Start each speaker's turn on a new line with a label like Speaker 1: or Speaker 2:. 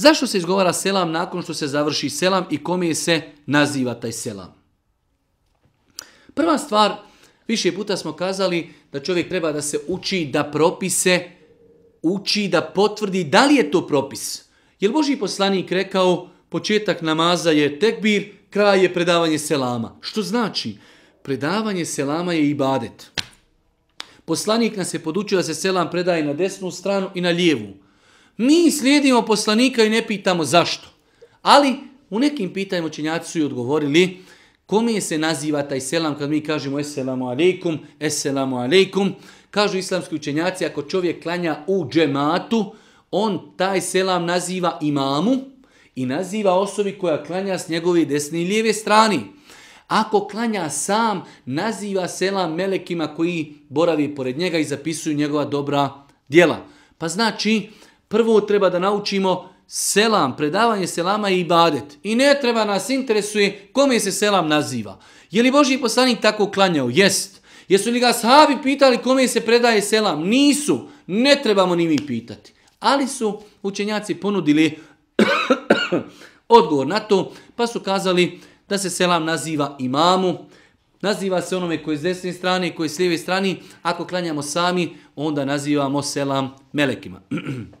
Speaker 1: Zašto se izgovara selam nakon što se završi selam i kome se naziva taj selam? Prva stvar, više puta smo kazali da čovjek treba da se uči da propise, uči da potvrdi da li je to propis. Jer Boži poslanik rekao, početak namaza je tekbir, kraj je predavanje selama. Što znači? Predavanje selama je ibadet. Poslanik nas je podučio da se selam predaje na desnu stranu i na lijevu stranu. Mi slijedimo poslanika i ne pitamo zašto. Ali u nekim pitanjima učenjaci su i odgovorili kome se naziva taj selam kad mi kažemo eselamu alaikum, eselamu alaikum. Kažu islamski učenjaci ako čovjek klanja u džematu, on taj selam naziva imamu i naziva osobi koja klanja s njegove desne i lijeve strani. Ako klanja sam, naziva selam melekima koji boravi pored njega i zapisuju njegova dobra djela. Pa znači, prvo treba da naučimo selam, predavanje selama i ibadet. I ne treba nas interesuje kome se selam naziva. Je li Boži poslanik tako klanjao? Jest. Jesu li ga sahabi pitali kome se predaje selam? Nisu. Ne trebamo ni mi pitati. Ali su učenjaci ponudili odgovor na to, pa su kazali da se selam naziva imamu, naziva se onome koji je s desne strane i koji je s lijeve strane, ako klanjamo sami, onda nazivamo selam melekima.